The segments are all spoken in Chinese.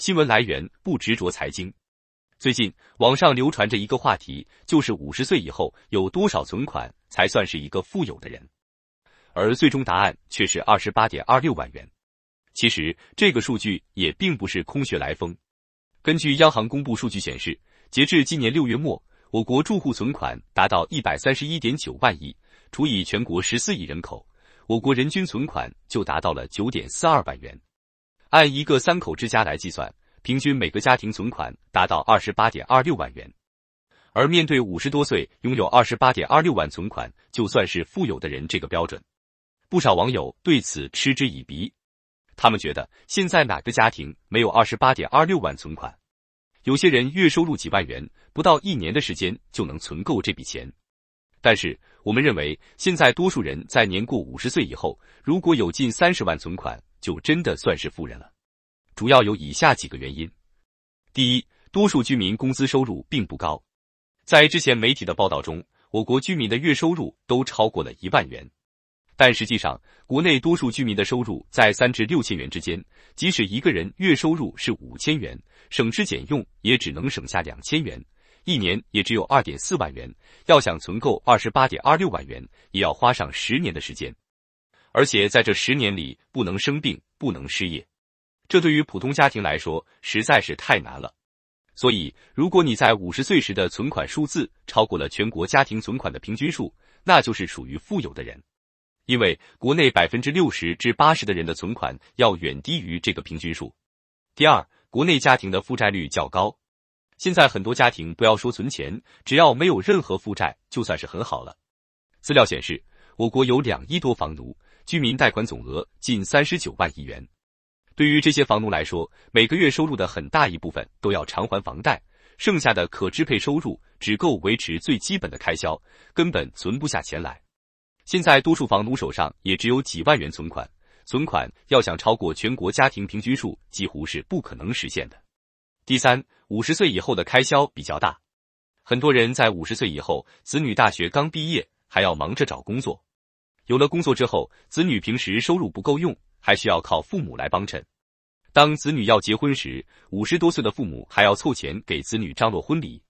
新闻来源不执着财经。最近网上流传着一个话题，就是五十岁以后有多少存款才算是一个富有的人，而最终答案却是二十八点二六万元。其实这个数据也并不是空穴来风。根据央行公布数据显示，截至今年六月末，我国住户存款达到一百三十一点九万亿，除以全国十四亿人口，我国人均存款就达到了九点四二万元。按一个三口之家来计算，平均每个家庭存款达到二十八点二六万元。而面对五十多岁拥有二十八点二六万存款，就算是富有的人，这个标准，不少网友对此嗤之以鼻。他们觉得现在哪个家庭没有二十八点二六万存款？有些人月收入几万元，不到一年的时间就能存够这笔钱。但是我们认为，现在多数人在年过五十岁以后，如果有近三十万存款。就真的算是富人了，主要有以下几个原因：第一，多数居民工资收入并不高。在之前媒体的报道中，我国居民的月收入都超过了一万元，但实际上，国内多数居民的收入在三至六千元之间。即使一个人月收入是五千元，省吃俭用也只能省下两千元，一年也只有二点四万元。要想存够二十八点二六万元，也要花上十年的时间。而且在这十年里不能生病，不能失业，这对于普通家庭来说实在是太难了。所以，如果你在五十岁时的存款数字超过了全国家庭存款的平均数，那就是属于富有的人，因为国内百分之六十至八十的人的存款要远低于这个平均数。第二，国内家庭的负债率较高，现在很多家庭不要说存钱，只要没有任何负债就算是很好了。资料显示，我国有两亿多房奴。居民贷款总额近三十九万亿元。对于这些房奴来说，每个月收入的很大一部分都要偿还房贷，剩下的可支配收入只够维持最基本的开销，根本存不下钱来。现在多数房奴手上也只有几万元存款，存款要想超过全国家庭平均数，几乎是不可能实现的。第三，五十岁以后的开销比较大，很多人在五十岁以后，子女大学刚毕业，还要忙着找工作。有了工作之后，子女平时收入不够用，还需要靠父母来帮衬。当子女要结婚时，五十多岁的父母还要凑钱给子女张罗婚礼。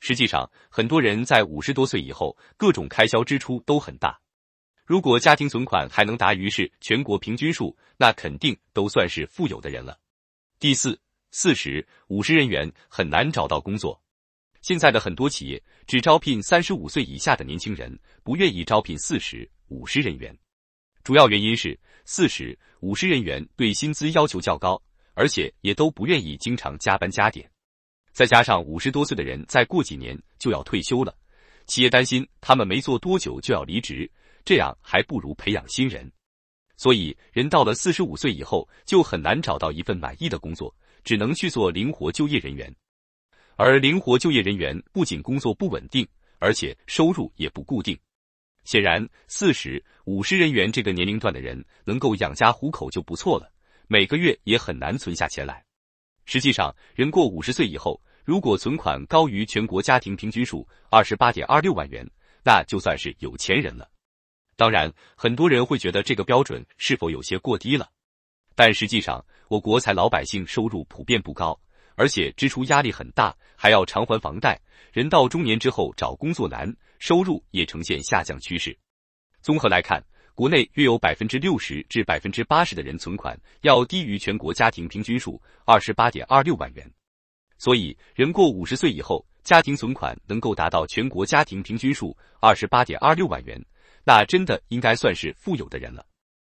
实际上，很多人在五十多岁以后，各种开销支出都很大。如果家庭存款还能达于是全国平均数，那肯定都算是富有的人了。第四，四十、五十人员很难找到工作。现在的很多企业只招聘三十五岁以下的年轻人，不愿意招聘四十。五十人员，主要原因是四十五十人员对薪资要求较高，而且也都不愿意经常加班加点。再加上五十多岁的人，再过几年就要退休了，企业担心他们没做多久就要离职，这样还不如培养新人。所以，人到了四十五岁以后，就很难找到一份满意的工作，只能去做灵活就业人员。而灵活就业人员不仅工作不稳定，而且收入也不固定。显然，四十五十人员这个年龄段的人能够养家糊口就不错了，每个月也很难存下钱来。实际上，人过五十岁以后，如果存款高于全国家庭平均数二十八点二六万元，那就算是有钱人了。当然，很多人会觉得这个标准是否有些过低了，但实际上，我国才老百姓收入普遍不高，而且支出压力很大，还要偿还房贷，人到中年之后找工作难。收入也呈现下降趋势。综合来看，国内约有百分之六十至百分之八十的人存款要低于全国家庭平均数二十八点二六万元。所以，人过五十岁以后，家庭存款能够达到全国家庭平均数二十八点二六万元，那真的应该算是富有的人了。